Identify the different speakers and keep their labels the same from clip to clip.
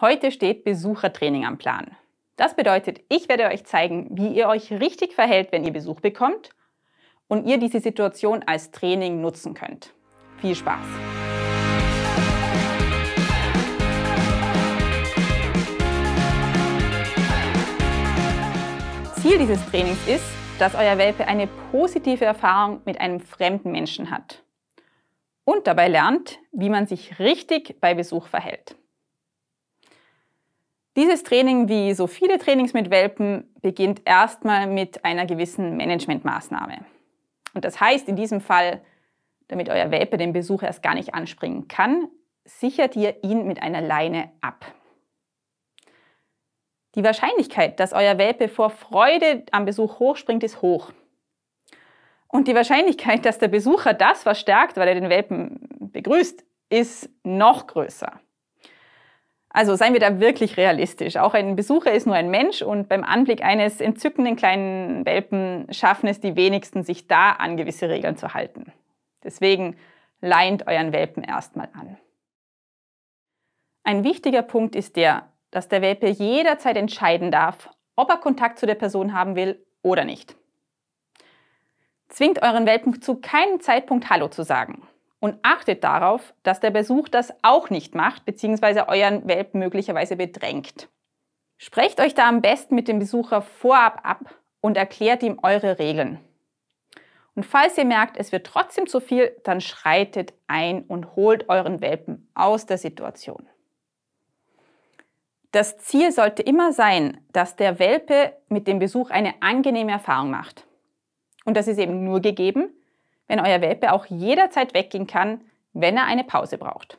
Speaker 1: Heute steht Besuchertraining am Plan. Das bedeutet, ich werde euch zeigen, wie ihr euch richtig verhält, wenn ihr Besuch bekommt und ihr diese Situation als Training nutzen könnt. Viel Spaß! Ziel dieses Trainings ist, dass euer Welpe eine positive Erfahrung mit einem fremden Menschen hat und dabei lernt, wie man sich richtig bei Besuch verhält. Dieses Training, wie so viele Trainings mit Welpen, beginnt erstmal mit einer gewissen Managementmaßnahme. Und das heißt in diesem Fall, damit euer Welpe den Besuch erst gar nicht anspringen kann, sichert ihr ihn mit einer Leine ab. Die Wahrscheinlichkeit, dass euer Welpe vor Freude am Besuch hochspringt, ist hoch. Und die Wahrscheinlichkeit, dass der Besucher das verstärkt, weil er den Welpen begrüßt, ist noch größer. Also seien wir da wirklich realistisch. Auch ein Besucher ist nur ein Mensch und beim Anblick eines entzückenden kleinen Welpen schaffen es die wenigsten, sich da an gewisse Regeln zu halten. Deswegen leint euren Welpen erstmal an. Ein wichtiger Punkt ist der, dass der Welpe jederzeit entscheiden darf, ob er Kontakt zu der Person haben will oder nicht. Zwingt euren Welpen zu keinem Zeitpunkt Hallo zu sagen und achtet darauf, dass der Besuch das auch nicht macht, bzw. euren Welpen möglicherweise bedrängt. Sprecht euch da am besten mit dem Besucher vorab ab und erklärt ihm eure Regeln. Und falls ihr merkt, es wird trotzdem zu viel, dann schreitet ein und holt euren Welpen aus der Situation. Das Ziel sollte immer sein, dass der Welpe mit dem Besuch eine angenehme Erfahrung macht. Und das ist eben nur gegeben, wenn euer Welpe auch jederzeit weggehen kann, wenn er eine Pause braucht.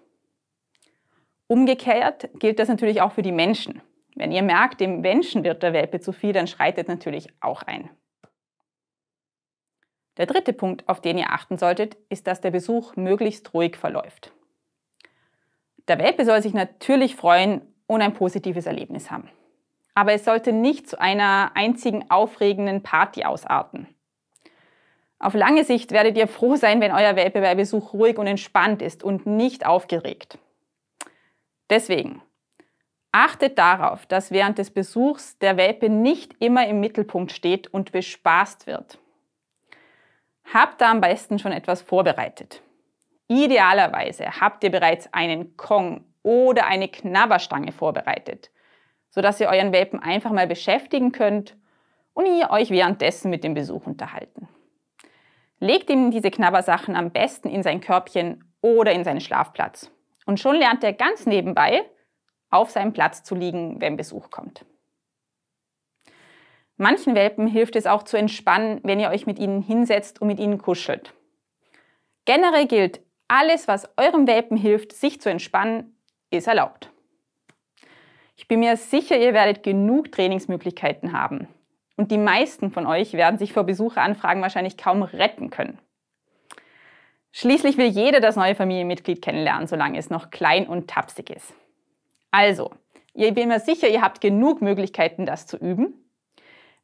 Speaker 1: Umgekehrt gilt das natürlich auch für die Menschen. Wenn ihr merkt, dem Menschen wird der Welpe zu viel, dann schreitet natürlich auch ein. Der dritte Punkt, auf den ihr achten solltet, ist, dass der Besuch möglichst ruhig verläuft. Der Welpe soll sich natürlich freuen und ein positives Erlebnis haben. Aber es sollte nicht zu einer einzigen aufregenden Party ausarten. Auf lange Sicht werdet ihr froh sein, wenn euer Welpe bei Besuch ruhig und entspannt ist und nicht aufgeregt. Deswegen achtet darauf, dass während des Besuchs der Welpe nicht immer im Mittelpunkt steht und bespaßt wird. Habt da am besten schon etwas vorbereitet. Idealerweise habt ihr bereits einen Kong oder eine Knabberstange vorbereitet, sodass ihr euren Welpen einfach mal beschäftigen könnt und ihr euch währenddessen mit dem Besuch unterhalten. Legt ihm diese Knabbersachen am besten in sein Körbchen oder in seinen Schlafplatz. Und schon lernt er ganz nebenbei, auf seinem Platz zu liegen, wenn Besuch kommt. Manchen Welpen hilft es auch zu entspannen, wenn ihr euch mit ihnen hinsetzt und mit ihnen kuschelt. Generell gilt, alles, was eurem Welpen hilft, sich zu entspannen, ist erlaubt. Ich bin mir sicher, ihr werdet genug Trainingsmöglichkeiten haben. Und die meisten von euch werden sich vor Besucheranfragen wahrscheinlich kaum retten können. Schließlich will jeder das neue Familienmitglied kennenlernen, solange es noch klein und tapsig ist. Also, ihr bin mir sicher, ihr habt genug Möglichkeiten, das zu üben.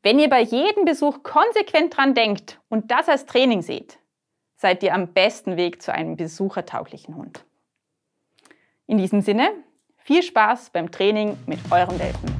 Speaker 1: Wenn ihr bei jedem Besuch konsequent dran denkt und das als Training seht, seid ihr am besten Weg zu einem besuchertauglichen Hund. In diesem Sinne, viel Spaß beim Training mit eurem Welpen.